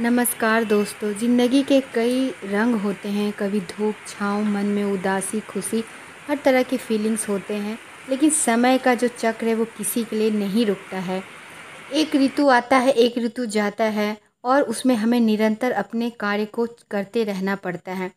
नमस्कार दोस्तों ज़िंदगी के कई रंग होते हैं कभी धूप छाँव मन में उदासी खुशी हर तरह की फीलिंग्स होते हैं लेकिन समय का जो चक्र है वो किसी के लिए नहीं रुकता है एक ऋतु आता है एक ऋतु जाता है और उसमें हमें निरंतर अपने कार्य को करते रहना पड़ता है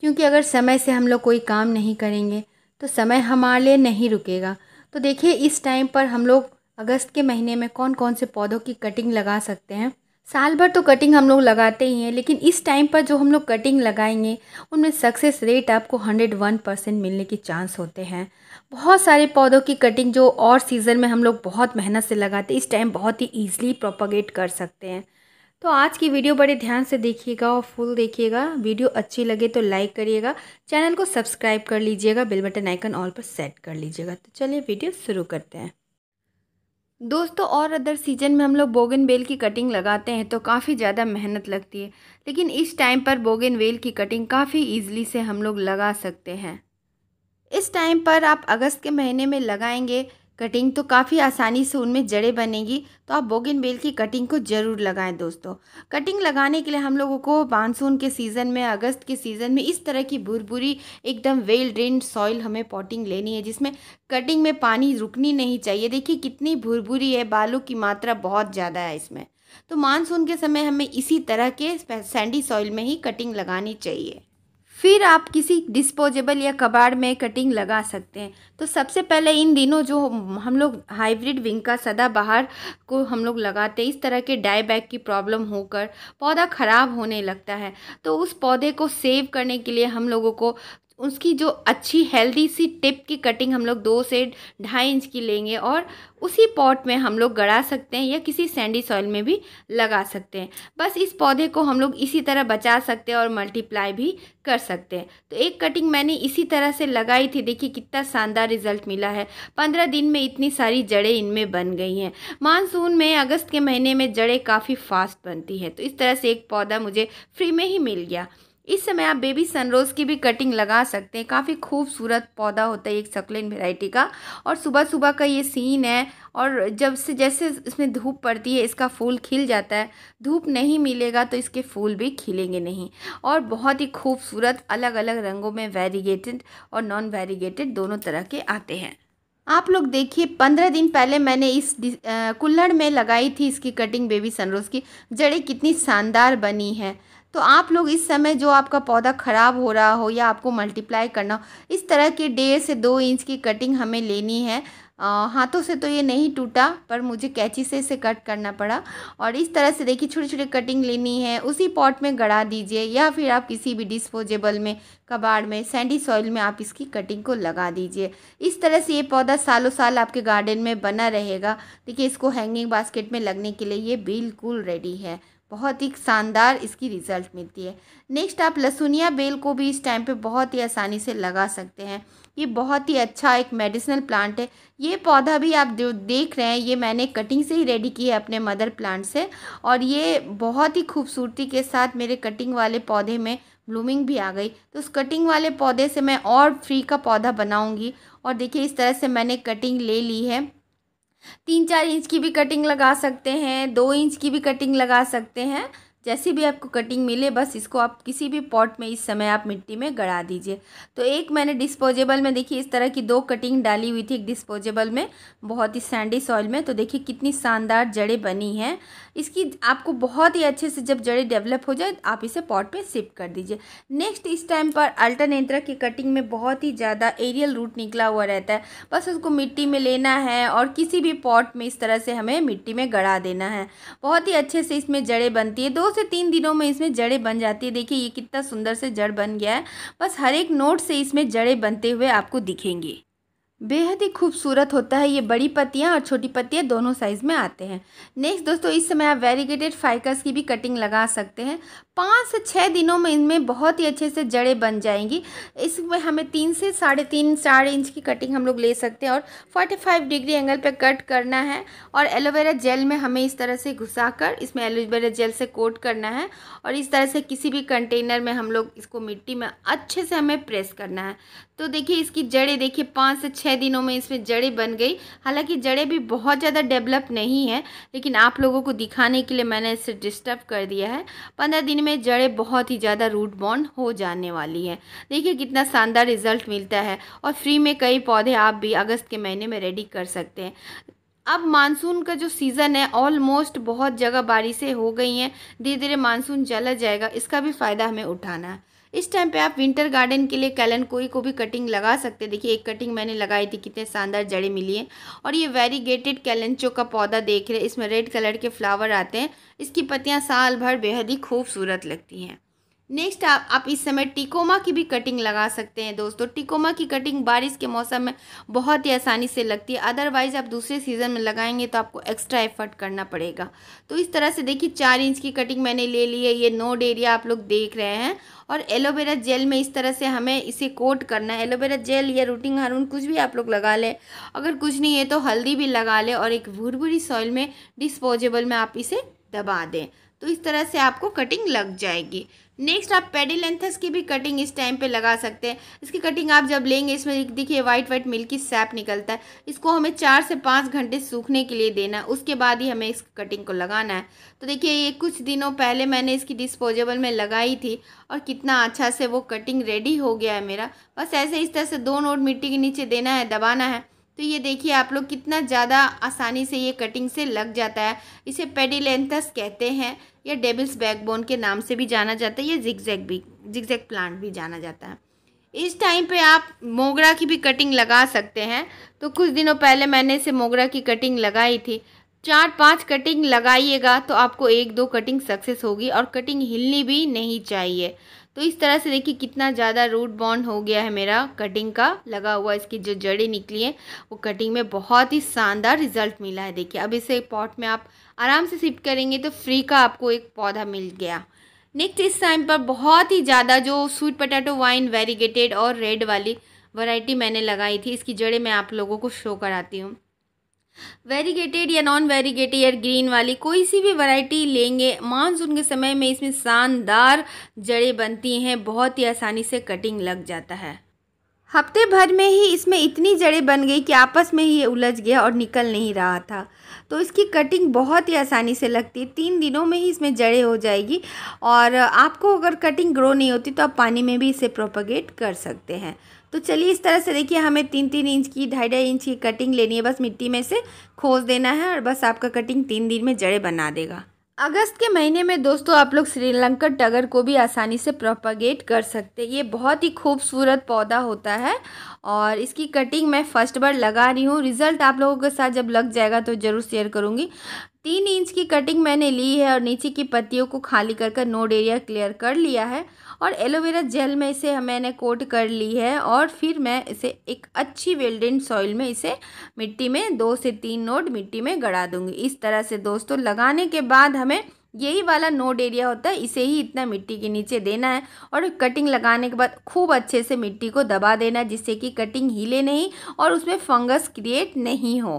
क्योंकि अगर समय से हम लोग कोई काम नहीं करेंगे तो समय हमारे लिए नहीं रुकेगा तो देखिए इस टाइम पर हम लोग अगस्त के महीने में कौन कौन से पौधों की कटिंग लगा सकते हैं साल भर तो कटिंग हम लोग लगाते ही हैं लेकिन इस टाइम पर जो हम लोग कटिंग लगाएंगे उनमें सक्सेस रेट आपको 101 परसेंट मिलने के चांस होते हैं बहुत सारे पौधों की कटिंग जो और सीज़न में हम लोग बहुत मेहनत से लगाते इस टाइम बहुत ही ईजिली प्रोपागेट कर सकते हैं तो आज की वीडियो बड़े ध्यान से देखिएगा और फुल देखिएगा वीडियो अच्छी लगे तो लाइक करिएगा चैनल को सब्सक्राइब कर लीजिएगा बेल बटन आइकन ऑल पर सेट कर लीजिएगा तो चलिए वीडियो शुरू करते हैं दोस्तों और अदर सीजन में हम लोग बोगन बेल की कटिंग लगाते हैं तो काफ़ी ज़्यादा मेहनत लगती है लेकिन इस टाइम पर बोगन बेल की कटिंग काफ़ी ईजिली से हम लोग लगा सकते हैं इस टाइम पर आप अगस्त के महीने में लगाएंगे कटिंग तो काफ़ी आसानी से उनमें जड़ें बनेगी तो आप बोगिन बेल की कटिंग को ज़रूर लगाएं दोस्तों कटिंग लगाने के लिए हम लोगों को मानसून के सीज़न में अगस्त के सीज़न में इस तरह की भुरभुरी एकदम वेल ड्रेन सॉइल हमें पॉटिंग लेनी है जिसमें कटिंग में पानी रुकनी नहीं चाहिए देखिए कितनी भुरभुरी है बालों की मात्रा बहुत ज़्यादा है इसमें तो मानसून के समय हमें इसी तरह के सैंडी सॉइल में ही कटिंग लगानी चाहिए फिर आप किसी डिस्पोजेबल या कबाड़ में कटिंग लगा सकते हैं तो सबसे पहले इन दिनों जो हम लोग हाइब्रिड विंग सदा सदाबहार को हम लोग लगाते हैं इस तरह के डाई बैग की प्रॉब्लम होकर पौधा ख़राब होने लगता है तो उस पौधे को सेव करने के लिए हम लोगों को उसकी जो अच्छी हेल्दी सी टिप की कटिंग हम लोग दो से ढाई इंच की लेंगे और उसी पॉट में हम लोग गड़ा सकते हैं या किसी सैंडी सॉइल में भी लगा सकते हैं बस इस पौधे को हम लोग इसी तरह बचा सकते हैं और मल्टीप्लाई भी कर सकते हैं तो एक कटिंग मैंने इसी तरह से लगाई थी देखिए कितना शानदार रिजल्ट मिला है पंद्रह दिन में इतनी सारी जड़ें इनमें बन गई हैं मानसून में अगस्त के महीने में जड़ें काफ़ी फास्ट बनती हैं तो इस तरह से एक पौधा मुझे फ्री में ही मिल गया इस समय आप बेबी सनरोज़ की भी कटिंग लगा सकते हैं काफ़ी खूबसूरत पौधा होता है एक सकलेन वेराइटी का और सुबह सुबह का ये सीन है और जब से जैसे इसमें धूप पड़ती है इसका फूल खिल जाता है धूप नहीं मिलेगा तो इसके फूल भी खिलेंगे नहीं और बहुत ही खूबसूरत अलग अलग रंगों में वेरीगेटेड और नॉन वेरीगेटेड दोनों तरह के आते हैं आप लोग देखिए पंद्रह दिन पहले मैंने इस कुल्हड़ में लगाई थी इसकी कटिंग बेबी सनरोज़ की जड़ें कितनी शानदार बनी है तो आप लोग इस समय जो आपका पौधा ख़राब हो रहा हो या आपको मल्टीप्लाई करना हो इस तरह की डेढ़ से दो इंच की कटिंग हमें लेनी है हाथों से तो ये नहीं टूटा पर मुझे कैची से इसे कट करना पड़ा और इस तरह से देखिए छोटे छोटे कटिंग लेनी है उसी पॉट में गड़ा दीजिए या फिर आप किसी भी डिस्पोजेबल में कबाड़ में सैंडी सॉइल में आप इसकी कटिंग को लगा दीजिए इस तरह से ये पौधा सालों साल आपके गार्डन में बना रहेगा देखिए इसको हैंगिंग बास्केट में लगने के लिए ये बिल्कुल रेडी है बहुत ही शानदार इसकी रिज़ल्ट मिलती है नेक्स्ट आप लहसुनिया बेल को भी इस टाइम पे बहुत ही आसानी से लगा सकते हैं ये बहुत ही अच्छा एक मेडिसिनल प्लांट है ये पौधा भी आप जो देख रहे हैं ये मैंने कटिंग से ही रेडी की है अपने मदर प्लांट से और ये बहुत ही खूबसूरती के साथ मेरे कटिंग वाले पौधे में ब्लूमिंग भी आ गई तो उस कटिंग वाले पौधे से मैं और फ्री का पौधा बनाऊँगी और देखिए इस तरह से मैंने कटिंग ले ली है तीन चार इंच की भी कटिंग लगा सकते हैं दो इंच की भी कटिंग लगा सकते हैं जैसी भी आपको कटिंग मिले बस इसको आप किसी भी पॉट में इस समय आप मिट्टी में गड़ा दीजिए तो एक मैंने डिस्पोजेबल में देखिए इस तरह की दो कटिंग डाली हुई थी एक डिस्पोजेबल में बहुत ही सैंडी सॉइल में तो देखिए कितनी शानदार जड़ें बनी हैं इसकी आपको बहुत ही अच्छे से जब जड़ें डेवलप हो जाए आप इसे पॉट में शिफ्ट कर दीजिए नेक्स्ट इस टाइम पर अल्टरनेट्रा की कटिंग में बहुत ही ज़्यादा एरियल रूट निकला हुआ रहता है बस उसको मिट्टी में लेना है और किसी भी पॉट में इस तरह से हमें मिट्टी में गड़ा देना है बहुत ही अच्छे से इसमें जड़ें बनती है दो से तीन दिनों में इसमें जड़ें बन जाती है देखिए ये कितना सुंदर से जड़ बन गया है बस हर एक नोट से इसमें जड़ें बनते हुए आपको दिखेंगे बेहद ही खूबसूरत होता है ये बड़ी पत्तियाँ और छोटी पत्तियाँ दोनों साइज़ में आते हैं नेक्स्ट दोस्तों इस समय आप वेरीगेटेड फाइकस की भी कटिंग लगा सकते हैं पाँच से छः दिनों में इनमें बहुत ही अच्छे से जड़ें बन जाएंगी इसमें हमें तीन से साढ़े तीन चार इंच की कटिंग हम लोग ले सकते हैं और फोर्टी फाइव डिग्री एंगल पर कट करना है और एलोवेरा जेल में हमें इस तरह से घुसा कर इसमें एलोवेरा जेल से कोट करना है और इस तरह से किसी भी कंटेनर में हम लोग इसको मिट्टी में अच्छे से हमें प्रेस करना है तो देखिए इसकी जड़ें देखिए पाँच से छः दिनों में इसमें जड़ें बन गई हालांकि जड़ें भी बहुत ज़्यादा डेवलप नहीं है लेकिन आप लोगों को दिखाने के लिए मैंने इसे डिस्टर्ब कर दिया है पंद्रह दिन में जड़ें बहुत ही ज़्यादा रूट बॉन्ड हो जाने वाली है देखिए कितना शानदार रिजल्ट मिलता है और फ्री में कई पौधे आप भी अगस्त के महीने में रेडी कर सकते हैं अब मानसून का जो सीज़न है ऑलमोस्ट बहुत जगह बारिशें हो गई हैं धीरे धीरे मानसून चला जाएगा इसका भी फ़ायदा हमें उठाना है इस टाइम पे आप विंटर गार्डन के लिए कैलन कोई को भी कटिंग लगा सकते हैं देखिए एक कटिंग मैंने लगाई थी कितने शानदार जड़े मिली हैं और ये वेरीगेटेड कैलेंचो का पौधा देख रहे इसमें रेड कलर के फ्लावर आते हैं इसकी पत्तियाँ साल भर बेहद ही खूबसूरत लगती हैं नेक्स्ट आप आप इस समय टिकोमा की भी कटिंग लगा सकते हैं दोस्तों टिकोमा की कटिंग बारिश के मौसम में बहुत ही आसानी से लगती है अदरवाइज़ आप दूसरे सीज़न में लगाएंगे तो आपको एक्स्ट्रा एफर्ट करना पड़ेगा तो इस तरह से देखिए चार इंच की कटिंग मैंने ले ली है ये नोड एरिया आप लोग देख रहे हैं और एलोवेरा जेल में इस तरह से हमें इसे कोट करना है एलोवेरा जेल या रूटिंग हारून कुछ भी आप लोग लगा लें अगर कुछ नहीं है तो हल्दी भी लगा लें और एक भुरभुरी सॉइल में डिस्पोजेबल में आप इसे दबा दें तो इस तरह से आपको कटिंग लग जाएगी नेक्स्ट आप पेडी लेंथस की भी कटिंग इस टाइम पे लगा सकते हैं इसकी कटिंग आप जब लेंगे इसमें देखिए वाइट वाइट मिल्की सैप निकलता है इसको हमें चार से पाँच घंटे सूखने के लिए देना है उसके बाद ही हमें इस कटिंग को लगाना है तो देखिए ये कुछ दिनों पहले मैंने इसकी डिस्पोजेबल में लगाई थी और कितना अच्छा से वो कटिंग रेडी हो गया है मेरा बस ऐसे इस तरह से दो नोट मिट्टी के नीचे देना है दबाना है तो ये देखिए आप लोग कितना ज़्यादा आसानी से ये कटिंग से लग जाता है इसे पेडिलेंथस कहते हैं या डेबिल्स बैकबोन के नाम से भी जाना जाता है या जिगजैग भी जिगजैग प्लांट भी जाना जाता है इस टाइम पे आप मोगरा की भी कटिंग लगा सकते हैं तो कुछ दिनों पहले मैंने इसे मोगरा की कटिंग लगाई थी चार पाँच कटिंग लगाइएगा तो आपको एक दो कटिंग सक्सेस होगी और कटिंग हिलनी भी नहीं चाहिए तो इस तरह से देखिए कितना ज़्यादा रूट बॉन्ड हो गया है मेरा कटिंग का लगा हुआ इसकी जो जड़ें निकली हैं वो कटिंग में बहुत ही शानदार रिजल्ट मिला है देखिए अब इसे पॉट में आप आराम से शिफ्ट करेंगे तो फ्री का आपको एक पौधा मिल गया नेक्स्ट इस टाइम पर बहुत ही ज़्यादा जो स्वीट पटेटो वाइन वेरीगेटेड और रेड वाली वैरायटी मैंने लगाई थी इसकी जड़ें मैं आप लोगों को शो कराती हूँ वेरीगेटेड या नॉन वेरीगेटेड या ग्रीन वाली कोई सी भी वैरायटी लेंगे मानसून के समय में इसमें शानदार जड़ें बनती हैं बहुत ही आसानी से कटिंग लग जाता है हफ्ते भर में ही इसमें इतनी जड़ें बन गई कि आपस में ही ये उलझ गया और निकल नहीं रहा था तो इसकी कटिंग बहुत ही आसानी से लगती है तीन दिनों में ही इसमें जड़ें हो जाएगी और आपको अगर कटिंग ग्रो नहीं होती तो आप पानी में भी इसे प्रोपगेट कर सकते हैं तो चलिए इस तरह से देखिए हमें तीन तीन इंच की ढाई ढाई इंच की कटिंग लेनी है बस मिट्टी में से खोज देना है और बस आपका कटिंग तीन दिन में जड़े बना देगा अगस्त के महीने में दोस्तों आप लोग श्रीलंका टगर को भी आसानी से प्रोपागेट कर सकते हैं ये बहुत ही खूबसूरत पौधा होता है और इसकी कटिंग मैं फ़र्स्ट बार लगा रही हूँ रिज़ल्ट आप लोगों के साथ जब लग जाएगा तो ज़रूर शेयर करूँगी तीन इंच की कटिंग मैंने ली है और नीचे की पत्तियों को खाली कर कर नोड एरिया क्लियर कर लिया है और एलोवेरा जेल में इसे मैंने कोट कर ली है और फिर मैं इसे एक अच्छी वेल्डेंट सॉइल में इसे मिट्टी में दो से तीन नोट मिट्टी में गड़ा दूंगी इस तरह से दोस्तों लगाने के बाद हमें यही वाला नोड एरिया होता है इसे ही इतना मिट्टी के नीचे देना है और कटिंग लगाने के बाद खूब अच्छे से मिट्टी को दबा देना है जिससे कि कटिंग हिले नहीं और उसमें फंगस क्रिएट नहीं हो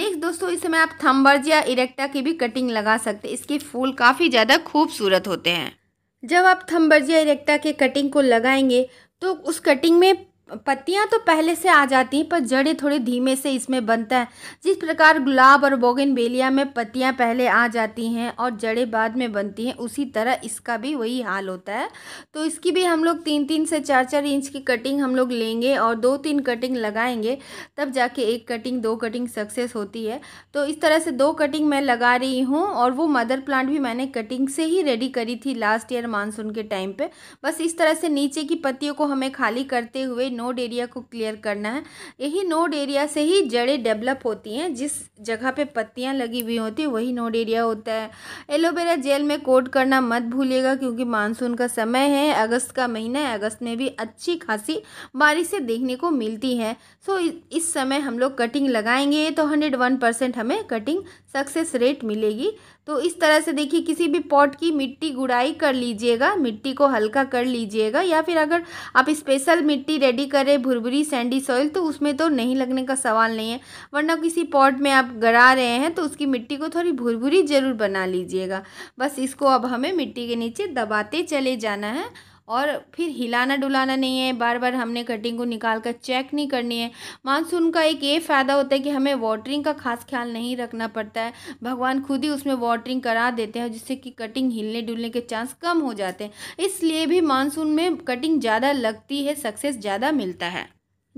नेक्स्ट दोस्तों इसमें आप थम्बर्ज या इरेक्टा की भी कटिंग लगा सकते हैं इसके फूल काफ़ी ज़्यादा खूबसूरत होते हैं जब आप थम्बर्जिया इरेक्टा के कटिंग को लगाएंगे तो उस कटिंग में पत्तियां तो पहले से आ जाती हैं पर जड़ें थोड़े धीमे से इसमें बनता है जिस प्रकार गुलाब और बोगिन बेलिया में पत्तियां पहले आ जाती हैं और जड़ें बाद में बनती हैं उसी तरह इसका भी वही हाल होता है तो इसकी भी हम लोग तीन तीन से चार चार इंच की कटिंग हम लोग लेंगे और दो तीन कटिंग लगाएंगे तब जाके एक कटिंग दो कटिंग सक्सेस होती है तो इस तरह से दो कटिंग मैं लगा रही हूँ और वो मदर प्लांट भी मैंने कटिंग से ही रेडी करी थी लास्ट ईयर मानसून के टाइम पर बस इस तरह से नीचे की पत्तियों को हमें खाली करते हुए नोड एरिया को क्लियर करना है यही नोड एरिया से ही जड़ें डेवलप होती हैं जिस जगह पे पत्तियां लगी हुई होती हैं वही नोड एरिया होता है एलोवेरा जेल में कोट करना मत भूलिएगा क्योंकि मानसून का समय है अगस्त का महीना है अगस्त में भी अच्छी खासी बारिशें देखने को मिलती है सो इस समय हम लोग कटिंग लगाएंगे तो हंड्रेड वन परसेंट हमें कटिंग सक्सेस रेट मिलेगी तो इस तरह से देखिए किसी भी पॉट की मिट्टी गुड़ाई कर लीजिएगा मिट्टी को हल्का कर लीजिएगा या फिर अगर आप स्पेशल मिट्टी रेडी करें भुरभुरी सैंडी सॉइल तो उसमें तो नहीं लगने का सवाल नहीं है वरना किसी पॉट में आप गड़ा रहे हैं तो उसकी मिट्टी को थोड़ी भुरभुरी ज़रूर बना लीजिएगा बस इसको अब हमें मिट्टी के नीचे दबाते चले जाना है और फिर हिलाना डुलाना नहीं है बार बार हमने कटिंग को निकाल कर चेक नहीं करनी है मानसून का एक ये फ़ायदा होता है कि हमें वाटरिंग का खास ख्याल नहीं रखना पड़ता है भगवान खुद ही उसमें वाटरिंग करा देते हैं जिससे कि कटिंग हिलने डुलने के चांस कम हो जाते हैं इसलिए भी मानसून में कटिंग ज़्यादा लगती है सक्सेस ज़्यादा मिलता है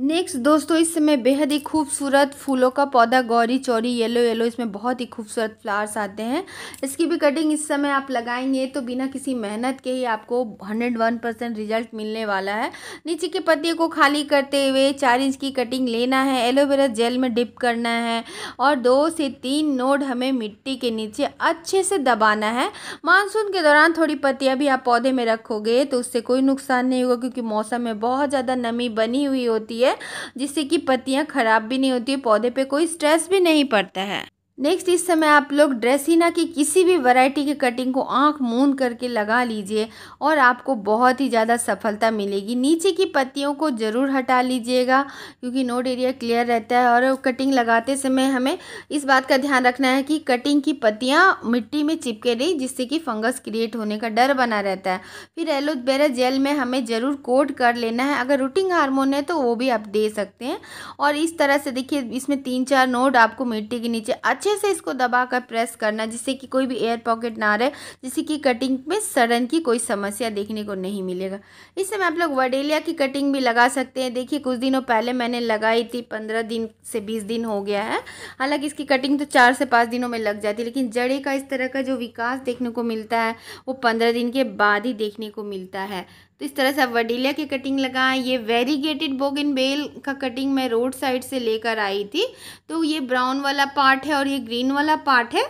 नेक्स्ट दोस्तों इस समय बेहद ही खूबसूरत फूलों का पौधा गौरी चौरी येलो येलो इसमें बहुत ही खूबसूरत फ्लावर्स आते हैं इसकी भी कटिंग इस समय आप लगाएंगे तो बिना किसी मेहनत के ही आपको हंड्रेड वन परसेंट रिजल्ट मिलने वाला है नीचे के पत्तियों को खाली करते हुए चार इंच की कटिंग लेना है एलोवेरा जेल में डिप करना है और दो से तीन नोड हमें मिट्टी के नीचे अच्छे से दबाना है मानसून के दौरान थोड़ी पत्तियाँ भी आप पौधे में रखोगे तो उससे कोई नुकसान नहीं होगा क्योंकि मौसम में बहुत ज़्यादा नमी बनी हुई होती है है जिससे कि पत्तियाँ ख़राब भी नहीं होती पौधे पे कोई स्ट्रेस भी नहीं पड़ता है नेक्स्ट इस समय आप लोग ड्रेसिना की किसी भी वैरायटी की कटिंग को आंख मूंद करके लगा लीजिए और आपको बहुत ही ज़्यादा सफलता मिलेगी नीचे की पत्तियों को ज़रूर हटा लीजिएगा क्योंकि नोड एरिया क्लियर रहता है और कटिंग लगाते समय हमें इस बात का ध्यान रखना है कि कटिंग की पत्तियाँ मिट्टी में चिपके नहीं जिससे कि फंगस क्रिएट होने का डर बना रहता है फिर एलोवेरा जेल में हमें ज़रूर कोट कर लेना है अगर रूटिंग हारमोन है तो वो भी आप दे सकते हैं और इस तरह से देखिए इसमें तीन चार नोट आपको मिट्टी के नीचे अच्छे अच्छे से इसको दबा कर प्रेस करना जिससे कि कोई भी एयर पॉकेट ना रहे जिससे कि कटिंग में सड़न की कोई समस्या देखने को नहीं मिलेगा इस समय आप लोग वडेलिया की कटिंग भी लगा सकते हैं देखिए कुछ दिनों पहले मैंने लगाई थी पंद्रह दिन से बीस दिन हो गया है हालांकि इसकी कटिंग तो चार से पाँच दिनों में लग जाती है लेकिन जड़े का इस तरह का जो विकास देखने को मिलता है वो पंद्रह दिन के बाद ही देखने को मिलता है तो इस तरह से आप वडीलिया की कटिंग लगाएं ये वेरीगेटेड बोगिन बेल का कटिंग मैं रोड साइड से लेकर आई थी तो ये ब्राउन वाला पार्ट है और ये ग्रीन वाला पार्ट है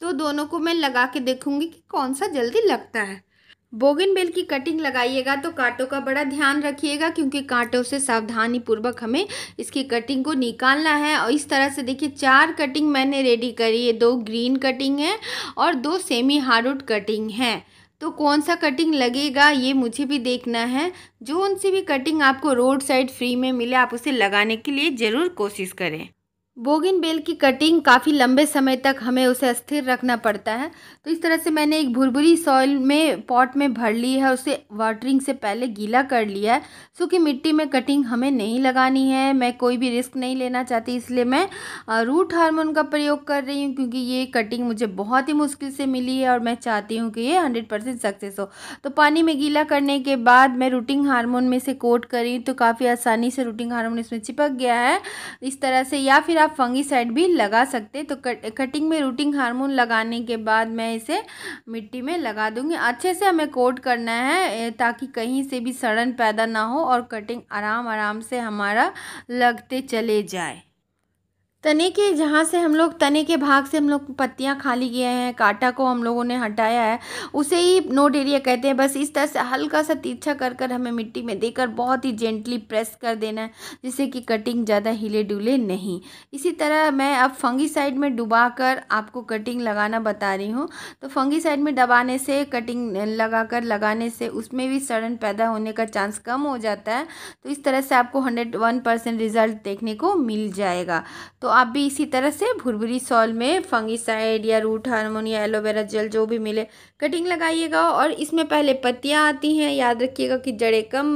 तो दोनों को मैं लगा के देखूंगी कि कौन सा जल्दी लगता है बोगिन बेल की कटिंग लगाइएगा तो कांटों का बड़ा ध्यान रखिएगा क्योंकि कांटों से सावधानी पूर्वक हमें इसकी कटिंग को निकालना है और इस तरह से देखिए चार कटिंग मैंने रेडी करी है दो ग्रीन कटिंग है और दो सेमी हार्डवुड कटिंग है तो कौन सा कटिंग लगेगा ये मुझे भी देखना है जो उनसे भी कटिंग आपको रोड साइड फ्री में मिले आप उसे लगाने के लिए ज़रूर कोशिश करें बोगिन बेल की कटिंग काफ़ी लंबे समय तक हमें उसे स्थिर रखना पड़ता है तो इस तरह से मैंने एक भुरभुरी सॉइल में पॉट में भर ली है उसे वाटरिंग से पहले गीला कर लिया है सूखी मिट्टी में कटिंग हमें नहीं लगानी है मैं कोई भी रिस्क नहीं लेना चाहती इसलिए मैं रूट हार्मोन का प्रयोग कर रही हूँ क्योंकि ये कटिंग मुझे बहुत ही मुश्किल से मिली है और मैं चाहती हूँ कि ये हंड्रेड सक्सेस हो तो पानी में गीला करने के बाद मैं रूटिंग हारमोन में से कोट करी तो काफ़ी आसानी से रूटिंग हारमोन इसमें चिपक गया है इस तरह से या फिर आप फंगीसाइड भी लगा सकते तो कट, कटिंग में रूटिंग हार्मोन लगाने के बाद मैं इसे मिट्टी में लगा दूँगी अच्छे से हमें कोट करना है ताकि कहीं से भी सड़न पैदा ना हो और कटिंग आराम आराम से हमारा लगते चले जाए तने के जहाँ से हम लोग तने के भाग से हम लोग पत्तियाँ खाली गए हैं कांटा को हम लोगों ने हटाया है उसे ही नोट एरिया कहते हैं बस इस तरह से हल्का सा तीछा कर कर हमें मिट्टी में देकर बहुत ही जेंटली प्रेस कर देना है जिससे कि कटिंग ज़्यादा हिले डुले नहीं इसी तरह मैं अब फंगी साइड में डुबा कर आपको कटिंग लगाना बता रही हूँ तो फंगी साइड में डबाने से कटिंग लगा कर लगाने से उसमें भी सड़न पैदा होने का चांस कम हो जाता है तो इस तरह से आपको हंड्रेड रिज़ल्ट देखने को मिल जाएगा तो आप भी इसी तरह से भुरभुरी सॉल में फंगिसाइड या रूट हारमोन या एलोवेरा जेल जो भी मिले कटिंग लगाइएगा और इसमें पहले पत्तियाँ आती हैं याद रखिएगा कि जड़ें कम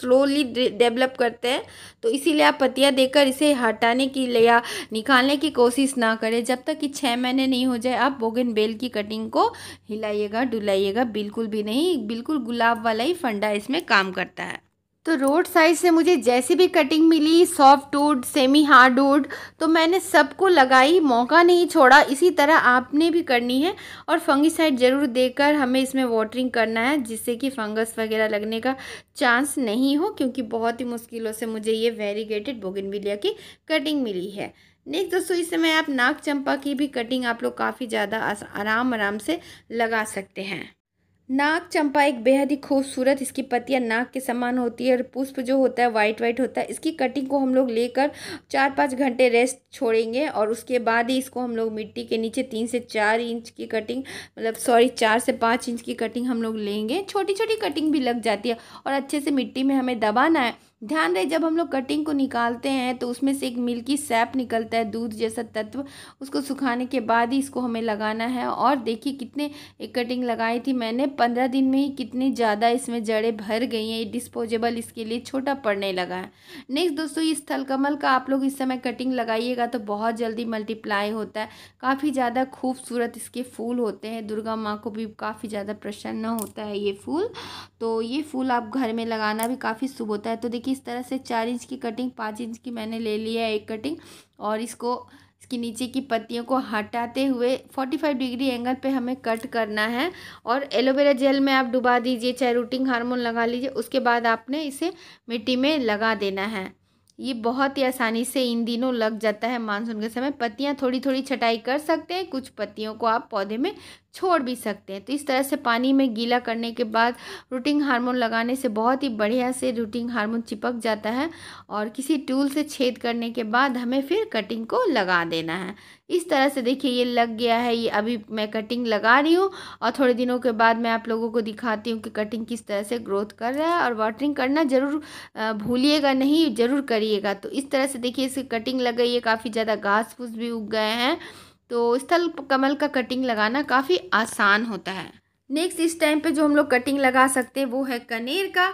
स्लोली डेवलप करते हैं तो इसीलिए आप पत्तियाँ देकर इसे हटाने की या निकालने की कोशिश ना करें जब तक कि छः महीने नहीं हो जाए आप बोगन बेल की कटिंग को हिलाइएगा डुलाइएगा बिल्कुल भी नहीं बिल्कुल गुलाब वाला ही फंडा इसमें काम करता है तो रोड साइड से मुझे जैसी भी कटिंग मिली softwood semi hardwood तो मैंने सबको लगाई मौका नहीं छोड़ा इसी तरह आपने भी करनी है और फंगिसाइड ज़रूर देकर हमें इसमें वाटरिंग करना है जिससे कि फंगस वगैरह लगने का चांस नहीं हो क्योंकि बहुत ही मुश्किलों से मुझे ये वेरीगेटेड बोगिनविलिया की कटिंग मिली है नेक्स्ट दोस्तों इस समय आप नाग चंपा की भी कटिंग आप लोग काफ़ी ज़्यादा आराम आराम से लगा सकते हैं नाग चंपा एक बेहद ही खूबसूरत इसकी पत्तियाँ नाग के समान होती है और पुष्प जो होता है वाइट वाइट होता है इसकी कटिंग को हम लोग लेकर चार पाँच घंटे रेस्ट छोड़ेंगे और उसके बाद ही इसको हम लोग मिट्टी के नीचे तीन से चार इंच की कटिंग मतलब सॉरी चार से पाँच इंच की कटिंग हम लोग लेंगे छोटी छोटी कटिंग भी लग जाती है और अच्छे से मिट्टी में हमें दबाना है ध्यान रहे जब हम लोग कटिंग को निकालते हैं तो उसमें से एक मिल्की सैप निकलता है दूध जैसा तत्व उसको सुखाने के बाद ही इसको हमें लगाना है और देखिए कितने एक कटिंग लगाई थी मैंने पंद्रह दिन में ही कितनी ज़्यादा इसमें जड़ें भर गई हैं ये डिस्पोजेबल इसके लिए छोटा पड़ने लगा है नेक्स्ट दोस्तों इस थलकमल का आप लोग इस समय कटिंग लगाइएगा तो बहुत जल्दी मल्टीप्लाई होता है काफ़ी ज़्यादा खूबसूरत इसके फूल होते हैं दुर्गा माँ को भी काफ़ी ज़्यादा प्रसन्न होता है ये फूल तो ये फूल आप घर में लगाना भी काफ़ी शुभ होता है तो देखिए किस तरह से चार इंच की कटिंग पाँच इंच की मैंने ले लिया है एक कटिंग और इसको इसकी नीचे की पत्तियों को हटाते हुए 45 डिग्री एंगल पे हमें कट करना है और एलोवेरा जेल में आप डुबा दीजिए चाहे रूटिंग हार्मोन लगा लीजिए उसके बाद आपने इसे मिट्टी में लगा देना है ये बहुत ही आसानी से इन दिनों लग जाता है मानसून के समय पत्तियाँ थोड़ी थोड़ी छटाई कर सकते हैं कुछ पत्तियों को आप पौधे में छोड़ भी सकते हैं तो इस तरह से पानी में गीला करने के बाद रूटिंग हार्मोन लगाने से बहुत ही बढ़िया से रूटिंग हार्मोन चिपक जाता है और किसी टूल से छेद करने के बाद हमें फिर कटिंग को लगा देना है इस तरह से देखिए ये लग गया है ये अभी मैं कटिंग लगा रही हूँ और थोड़े दिनों के बाद मैं आप लोगों को दिखाती हूँ कि कटिंग किस तरह से ग्रोथ कर रहा है और वाटरिंग करना ज़रूर भूलिएगा नहीं ज़रूर करिएगा तो इस तरह से देखिए इसकी कटिंग लग गई है काफ़ी ज़्यादा घास फूस भी उग गए हैं तो स्थल कमल का कटिंग लगाना काफ़ी आसान होता है नेक्स्ट इस टाइम पे जो हम लोग कटिंग लगा सकते हैं वो है कनेर का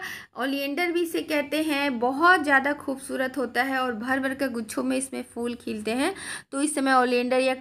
ओलियंडर भी इसे कहते हैं बहुत ज़्यादा खूबसूरत होता है और भर भर के गुच्छों में इसमें फूल खिलते हैं तो इस समय ओलियंडर या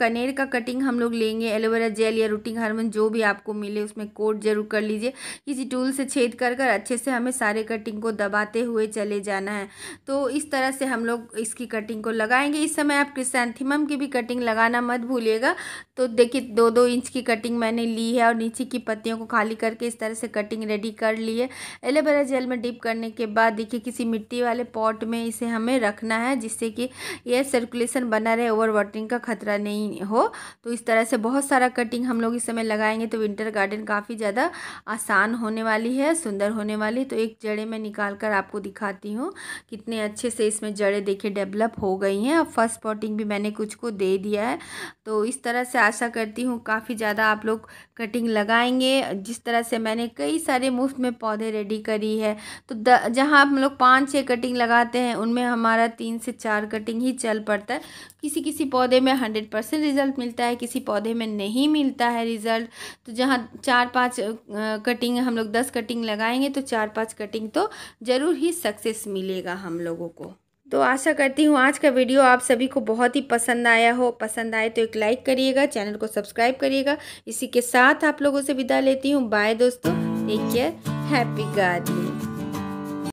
कनेर का कटिंग हम लोग लेंगे एलोवेरा जेल या रूटिंग हार्मोन जो भी आपको मिले उसमें कोट जरूर कर लीजिए किसी टूल से छेद कर कर अच्छे से हमें सारे कटिंग को दबाते हुए चले जाना है तो इस तरह से हम लोग इसकी कटिंग को लगाएंगे इस समय आप क्रिसेंथिमम की भी कटिंग लगाना मत भूलिएगा तो देखिए दो दो इंच की कटिंग मैंने ली है और लीची की पत्तियों को खाली करके इस तरह से कटिंग रेडी कर लिए एलोवेरा जेल में डिप करने के बाद देखिए किसी मिट्टी वाले पॉट में इसे हमें रखना है जिससे कि यह सर्कुलेशन बना रहे ओवर वाटरिंग का खतरा नहीं हो तो इस तरह से बहुत सारा कटिंग हम लोग इस समय लगाएंगे तो विंटर गार्डन काफ़ी ज़्यादा आसान होने वाली है सुंदर होने वाली तो एक जड़े में निकाल कर आपको दिखाती हूँ कितने अच्छे से इसमें जड़ें देखे डेवलप हो गई हैं और फर्स्ट पॉटिंग भी मैंने कुछ को दे दिया है तो इस तरह से आशा करती हूँ काफ़ी ज़्यादा आप लोग कटिंग लगाएंगे जिस तरह से मैंने कई सारे मुफ्त में पौधे रेडी करी है तो जहाँ हम लोग पाँच छः कटिंग लगाते हैं उनमें हमारा तीन से चार कटिंग ही चल पड़ता है किसी किसी पौधे में हंड्रेड परसेंट रिज़ल्ट मिलता है किसी पौधे में नहीं मिलता है रिज़ल्ट तो जहाँ चार पाँच कटिंग हम लोग दस कटिंग लगाएंगे तो चार पाँच कटिंग तो ज़रूर ही सक्सेस मिलेगा हम लोगों को तो आशा करती हूँ आज का वीडियो आप सभी को बहुत ही पसंद आया हो पसंद आए तो एक लाइक करिएगा चैनल को सब्सक्राइब करिएगा इसी के साथ आप लोगों से विदा लेती हूँ बाय दोस्तों टेक केयर हैप्पी गार्डनिंग